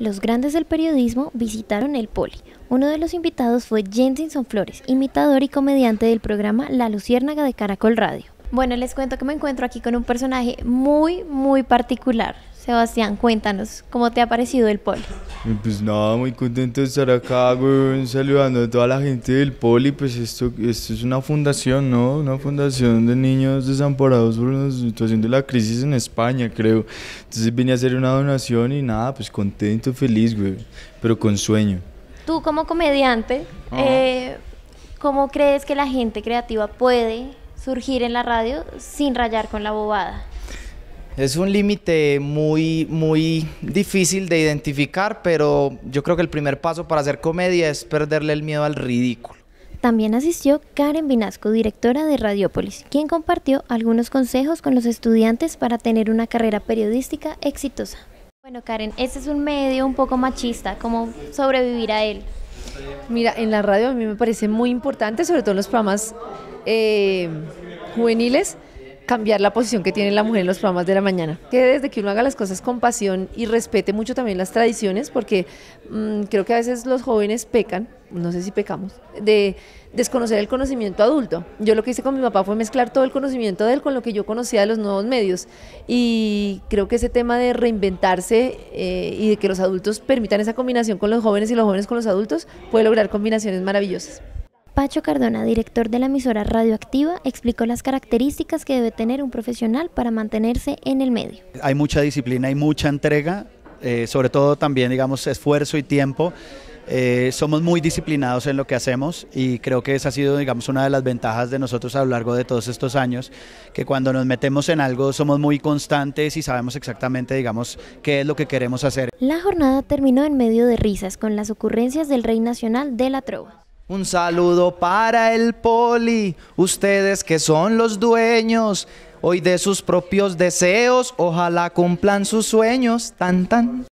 Los grandes del periodismo visitaron el Poli. Uno de los invitados fue Jensen Flores, imitador y comediante del programa La Luciérnaga de Caracol Radio. Bueno, les cuento que me encuentro aquí con un personaje muy, muy particular. Sebastián, cuéntanos, ¿cómo te ha parecido el poli? Mm, pues nada, muy contento de estar acá, güey, saludando a toda la gente del poli. Pues esto, es una fundación, ¿no? Una fundación de niños desamparados por la situación de la crisis en España, creo. Entonces vine a hacer una donación y nada, pues contento, feliz, güey, pero con sueño. Tú como comediante, eh, ¿cómo crees que la gente creativa puede surgir en la radio sin rayar con la bobada? Es un límite muy, muy difícil de identificar, pero yo creo que el primer paso para hacer comedia es perderle el miedo al ridículo. También asistió Karen Vinasco, directora de Radiopolis, quien compartió algunos consejos con los estudiantes para tener una carrera periodística exitosa. Bueno, Karen, este es un medio un poco machista, ¿cómo sobrevivir a él? Mira, en la radio a mí me parece muy importante, sobre todo en los programas eh, juveniles, cambiar la posición que tiene la mujer en los programas de la mañana. Que desde que uno haga las cosas con pasión y respete mucho también las tradiciones, porque mm, creo que a veces los jóvenes pecan, no sé si pecamos, de desconocer el conocimiento adulto. Yo lo que hice con mi papá fue mezclar todo el conocimiento de él con lo que yo conocía de los nuevos medios. Y creo que ese tema de reinventarse eh, y de que los adultos permitan esa combinación con los jóvenes y los jóvenes con los adultos puede lograr combinaciones maravillosas. Pacho Cardona, director de la emisora Radioactiva, explicó las características que debe tener un profesional para mantenerse en el medio. Hay mucha disciplina, hay mucha entrega, eh, sobre todo también, digamos, esfuerzo y tiempo. Eh, somos muy disciplinados en lo que hacemos y creo que esa ha sido, digamos, una de las ventajas de nosotros a lo largo de todos estos años, que cuando nos metemos en algo somos muy constantes y sabemos exactamente, digamos, qué es lo que queremos hacer. La jornada terminó en medio de risas con las ocurrencias del Rey Nacional de la Trova. Un saludo para el poli, ustedes que son los dueños hoy de sus propios deseos, ojalá cumplan sus sueños, tan tan.